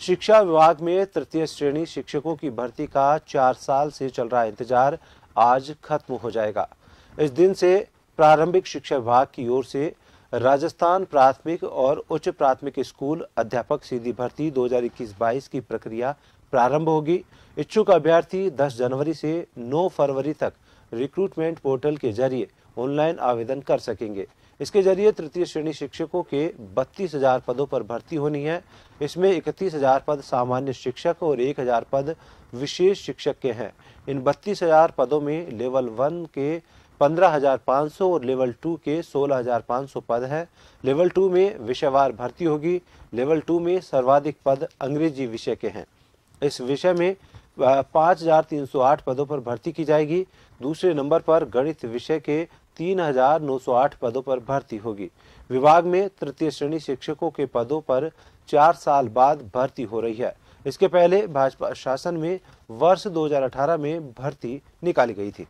शिक्षा विभाग में तृतीय श्रेणी शिक्षकों की भर्ती का चार साल से चल रहा इंतजार आज खत्म हो जाएगा इस दिन से प्रारंभिक शिक्षा विभाग की ओर से राजस्थान प्राथमिक और उच्च प्राथमिक स्कूल अध्यापक सीधी भर्ती 2021-22 की प्रक्रिया प्रारंभ होगी इच्छुक अभ्यर्थी 10 जनवरी से 9 फरवरी तक रिक्रूटमेंट पोर्टल के जरिए ऑनलाइन आवेदन कर सकेंगे इसके जरिए तृतीय श्रेणी शिक्षकों के बत्तीस हजार पदों पर भर्ती होनी है इसमें इकतीस हजार पद सामान्य शिक्षक और एक हजार पद विशेष शिक्षक के हैं इन बत्तीस हजार पदों में लेवल वन के पंद्रह हजार पाँच सौ और लेवल टू के सोलह हजार पाँच सौ पद हैं लेवल टू में विषयवार भर्ती होगी लेवल टू में सर्वाधिक पद अंग्रेजी विषय के हैं इस विषय में पाँच हजार तीन सौ आठ पदों पर भर्ती की जाएगी दूसरे नंबर पर गणित विषय के 3,908 पदों पर भर्ती होगी विभाग में तृतीय श्रेणी शिक्षकों के पदों पर चार साल बाद भर्ती हो रही है इसके पहले भाजपा शासन में वर्ष 2018 में भर्ती निकाली गई थी